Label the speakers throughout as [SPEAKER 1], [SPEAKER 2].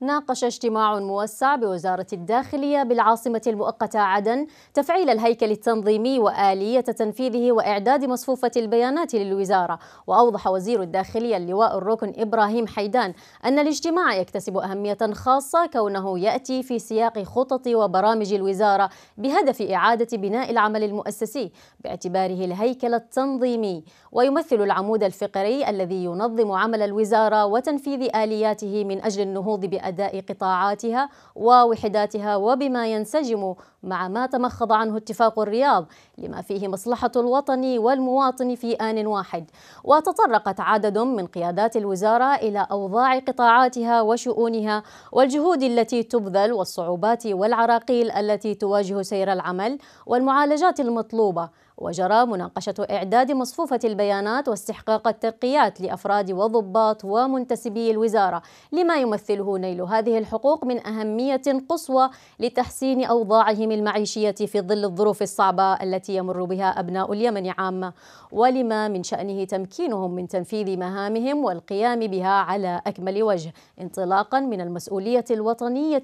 [SPEAKER 1] ناقش اجتماع موسع بوزارة الداخلية بالعاصمة المؤقتة عدن تفعيل الهيكل التنظيمي وآلية تنفيذه وإعداد مصفوفة البيانات للوزارة وأوضح وزير الداخلية اللواء الركن إبراهيم حيدان أن الاجتماع يكتسب أهمية خاصة كونه يأتي في سياق خطط وبرامج الوزارة بهدف إعادة بناء العمل المؤسسي باعتباره الهيكل التنظيمي ويمثل العمود الفقري الذي ينظم عمل الوزارة وتنفيذ آلياته من أجل النهوض بأ أداء قطاعاتها ووحداتها وبما ينسجم مع ما تمخض عنه اتفاق الرياض لما فيه مصلحة الوطن والمواطن في آن واحد وتطرقت عدد من قيادات الوزارة إلى أوضاع قطاعاتها وشؤونها والجهود التي تبذل والصعوبات والعراقيل التي تواجه سير العمل والمعالجات المطلوبة وجرى مناقشة إعداد مصفوفة البيانات واستحقاق الترقيات لأفراد وضباط ومنتسبي الوزارة لما يمثله نيل هذه الحقوق من أهمية قصوى لتحسين أوضاعهم المعيشية في ظل الظروف الصعبة التي يمر بها أبناء اليمن عامة ولما من شأنه تمكينهم من تنفيذ مهامهم والقيام بها على أكمل وجه انطلاقا من المسؤولية الوطنية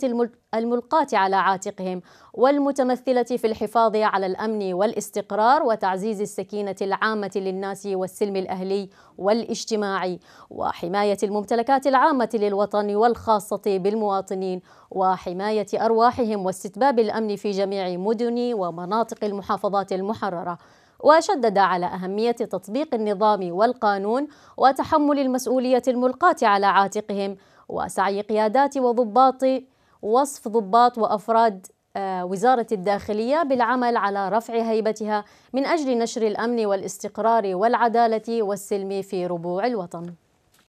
[SPEAKER 1] الملقاة على عاتقهم والمتمثلة في الحفاظ على الأمن والاستقرار الاستقرار وتعزيز السكينة العامة للناس والسلم الأهلي والاجتماعي وحماية الممتلكات العامة للوطن والخاصة بالمواطنين وحماية أرواحهم واستتباب الأمن في جميع مدن ومناطق المحافظات المحررة وشدد على أهمية تطبيق النظام والقانون وتحمل المسؤولية الملقاة على عاتقهم وسعي قيادات وضباط وصف ضباط وأفراد آه، وزارة الداخلية بالعمل على رفع هيبتها من أجل نشر الأمن والاستقرار والعدالة والسلم في ربوع الوطن